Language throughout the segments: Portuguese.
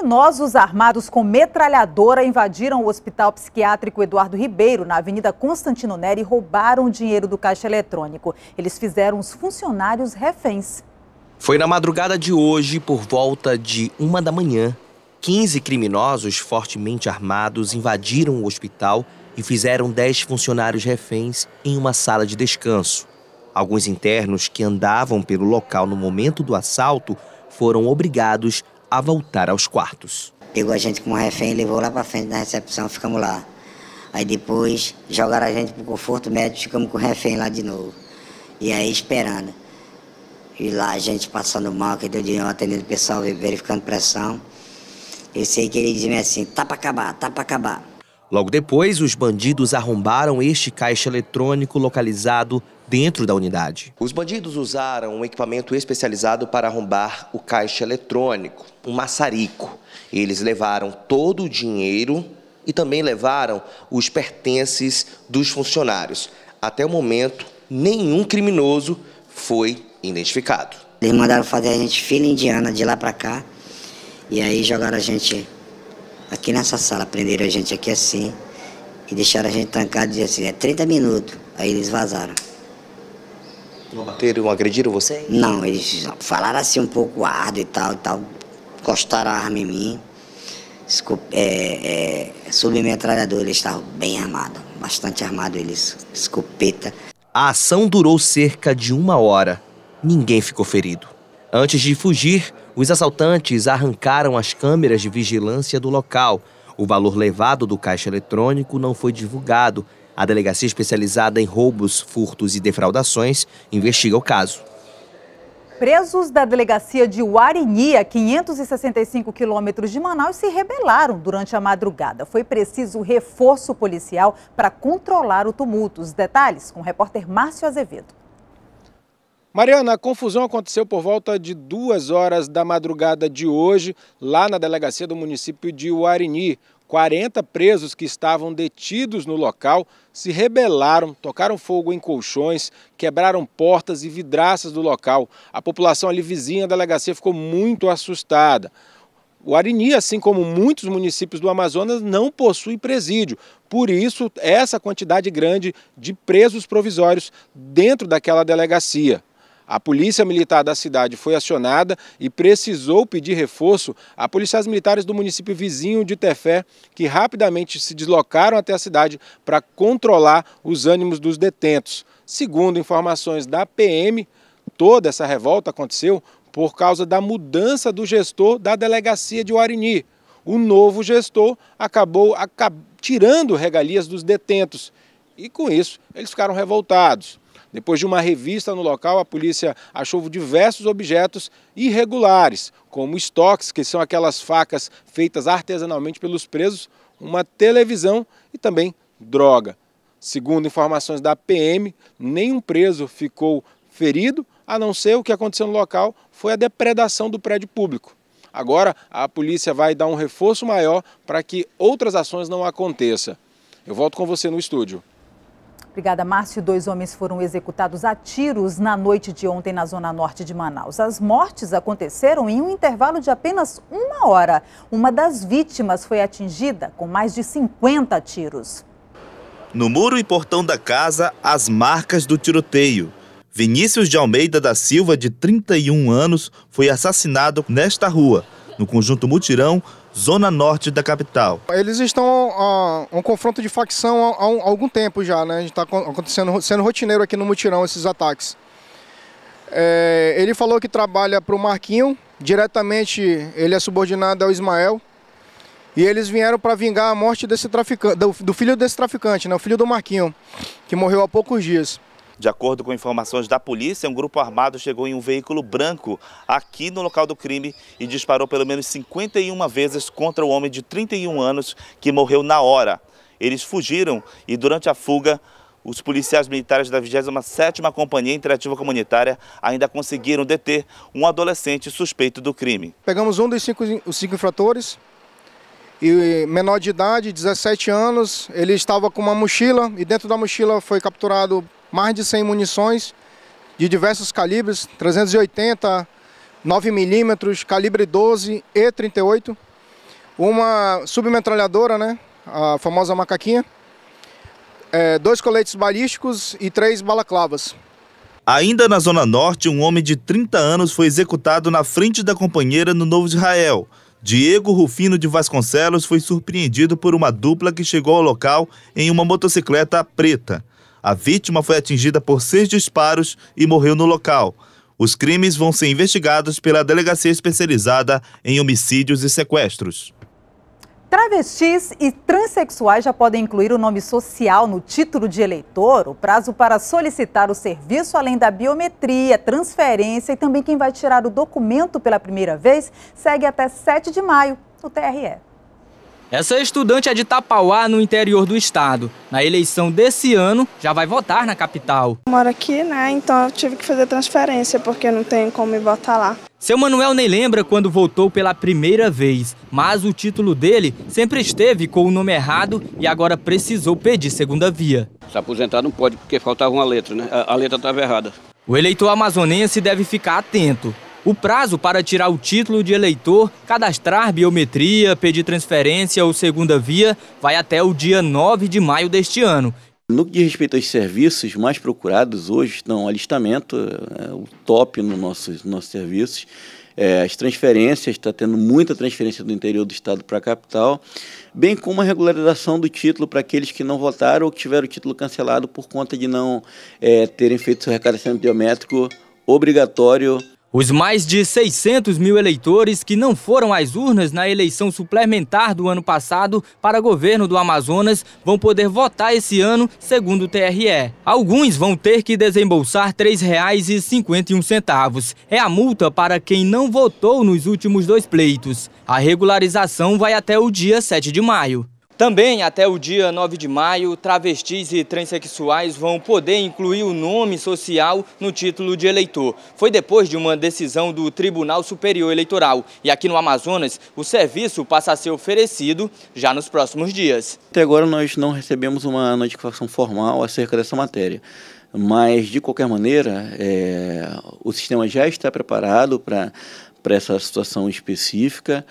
Criminosos armados com metralhadora invadiram o Hospital Psiquiátrico Eduardo Ribeiro, na Avenida Constantino Neri, e roubaram dinheiro do caixa eletrônico. Eles fizeram os funcionários reféns. Foi na madrugada de hoje, por volta de uma da manhã, 15 criminosos fortemente armados invadiram o hospital e fizeram 10 funcionários reféns em uma sala de descanso. Alguns internos que andavam pelo local no momento do assalto foram obrigados a voltar aos quartos. Pegou a gente como refém, levou lá para frente na recepção, ficamos lá. Aí depois jogaram a gente para o conforto médio ficamos com o refém lá de novo. E aí esperando. E lá a gente passando mal, que deu dinheiro atendendo o pessoal, verificando pressão. Eu sei que ele dizia assim, tá para acabar, tá para acabar. Logo depois, os bandidos arrombaram este caixa eletrônico localizado dentro da unidade. Os bandidos usaram um equipamento especializado para arrombar o caixa eletrônico, um maçarico. Eles levaram todo o dinheiro e também levaram os pertences dos funcionários. Até o momento, nenhum criminoso foi identificado. Eles mandaram fazer a gente fila indiana de lá para cá e aí jogaram a gente aqui nessa sala, prenderam a gente aqui assim e deixaram a gente trancado e assim, é 30 minutos. Aí eles vazaram. Não bateram, agrediram você? Não, eles falaram assim um pouco árduo e tal, e tal. Encostaram a arma em mim. É, é, submetralhador, eles estavam bem armados, bastante armados eles, escopeta. A ação durou cerca de uma hora. Ninguém ficou ferido. Antes de fugir, os assaltantes arrancaram as câmeras de vigilância do local. O valor levado do caixa eletrônico não foi divulgado. A delegacia especializada em roubos, furtos e defraudações investiga o caso. Presos da delegacia de Guarini, a 565 quilômetros de Manaus, se rebelaram durante a madrugada. Foi preciso reforço policial para controlar o tumulto. Os detalhes com o repórter Márcio Azevedo. Mariana, a confusão aconteceu por volta de duas horas da madrugada de hoje, lá na delegacia do município de Uarini. 40 presos que estavam detidos no local se rebelaram, tocaram fogo em colchões, quebraram portas e vidraças do local. A população ali vizinha da delegacia ficou muito assustada. O Arini, assim como muitos municípios do Amazonas, não possui presídio. Por isso, essa quantidade grande de presos provisórios dentro daquela delegacia. A Polícia Militar da cidade foi acionada e precisou pedir reforço a policiais militares do município vizinho de Tefé, que rapidamente se deslocaram até a cidade para controlar os ânimos dos detentos. Segundo informações da PM, toda essa revolta aconteceu por causa da mudança do gestor da delegacia de Guarini. O novo gestor acabou tirando regalias dos detentos e, com isso, eles ficaram revoltados. Depois de uma revista no local, a polícia achou diversos objetos irregulares, como estoques, que são aquelas facas feitas artesanalmente pelos presos, uma televisão e também droga. Segundo informações da PM, nenhum preso ficou ferido, a não ser o que aconteceu no local foi a depredação do prédio público. Agora, a polícia vai dar um reforço maior para que outras ações não aconteçam. Eu volto com você no estúdio. Obrigada Márcio, dois homens foram executados a tiros na noite de ontem na zona norte de Manaus. As mortes aconteceram em um intervalo de apenas uma hora. Uma das vítimas foi atingida com mais de 50 tiros. No muro e portão da casa, as marcas do tiroteio. Vinícius de Almeida da Silva, de 31 anos, foi assassinado nesta rua, no conjunto Mutirão, zona norte da capital. Eles estão a, um confronto de facção há, algum tempo já, né? A gente está acontecendo sendo rotineiro aqui no mutirão esses ataques. É, ele falou que trabalha para o Marquinho, diretamente ele é subordinado ao Ismael. E eles vieram para vingar a morte desse traficante, do, do filho desse traficante, né? O filho do Marquinho, que morreu há poucos dias. De acordo com informações da polícia, um grupo armado chegou em um veículo branco aqui no local do crime e disparou pelo menos 51 vezes contra o homem de 31 anos que morreu na hora. Eles fugiram e durante a fuga os policiais militares da 27ª Companhia Interativa Comunitária ainda conseguiram deter um adolescente suspeito do crime. Pegamos um dos cinco, os cinco infratores, e menor de idade, 17 anos, ele estava com uma mochila e dentro da mochila foi capturado mais de 100 munições de diversos calibres, 380, 9mm, calibre 12 e 38, uma submetralhadora, né, a famosa macaquinha, é, dois coletes balísticos e três balaclavas. Ainda na Zona Norte, um homem de 30 anos foi executado na frente da companheira no Novo Israel. Diego Rufino de Vasconcelos foi surpreendido por uma dupla que chegou ao local em uma motocicleta preta. A vítima foi atingida por seis disparos e morreu no local. Os crimes vão ser investigados pela Delegacia Especializada em Homicídios e Sequestros. Travestis e transexuais já podem incluir o nome social no título de eleitor. O prazo para solicitar o serviço, além da biometria, transferência e também quem vai tirar o documento pela primeira vez, segue até 7 de maio no TRE. Essa é estudante é de Tapauá, no interior do estado. Na eleição desse ano, já vai votar na capital. moro aqui, né? Então eu tive que fazer transferência, porque não tem como ir votar lá. Seu Manuel nem lembra quando votou pela primeira vez, mas o título dele sempre esteve com o nome errado e agora precisou pedir segunda via. Se aposentar não pode, porque faltava uma letra, né? A letra estava errada. O eleitor amazonense deve ficar atento. O prazo para tirar o título de eleitor, cadastrar biometria, pedir transferência ou segunda via vai até o dia 9 de maio deste ano. No que diz respeito aos serviços mais procurados hoje estão alistamento, é, o top no nosso, nos nossos serviços, é, as transferências, está tendo muita transferência do interior do estado para a capital, bem como a regularização do título para aqueles que não votaram ou que tiveram o título cancelado por conta de não é, terem feito seu recadastramento biométrico obrigatório os mais de 600 mil eleitores que não foram às urnas na eleição suplementar do ano passado para governo do Amazonas vão poder votar esse ano, segundo o TRE. Alguns vão ter que desembolsar R$ 3,51. É a multa para quem não votou nos últimos dois pleitos. A regularização vai até o dia 7 de maio. Também, até o dia 9 de maio, travestis e transexuais vão poder incluir o nome social no título de eleitor. Foi depois de uma decisão do Tribunal Superior Eleitoral. E aqui no Amazonas, o serviço passa a ser oferecido já nos próximos dias. Até agora nós não recebemos uma notificação formal acerca dessa matéria. Mas, de qualquer maneira, é... o sistema já está preparado para para essa situação específica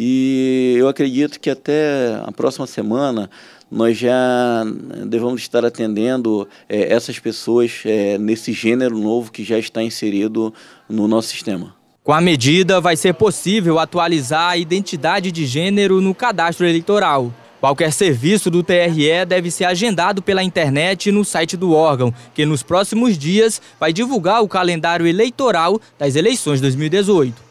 e eu acredito que até a próxima semana nós já devemos estar atendendo é, essas pessoas é, nesse gênero novo que já está inserido no nosso sistema. Com a medida, vai ser possível atualizar a identidade de gênero no cadastro eleitoral. Qualquer serviço do TRE deve ser agendado pela internet no site do órgão, que nos próximos dias vai divulgar o calendário eleitoral das eleições 2018.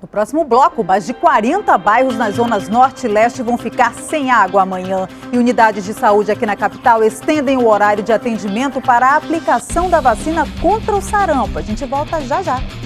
No próximo bloco, mais de 40 bairros nas zonas norte e leste vão ficar sem água amanhã. E unidades de saúde aqui na capital estendem o horário de atendimento para a aplicação da vacina contra o sarampo. A gente volta já já.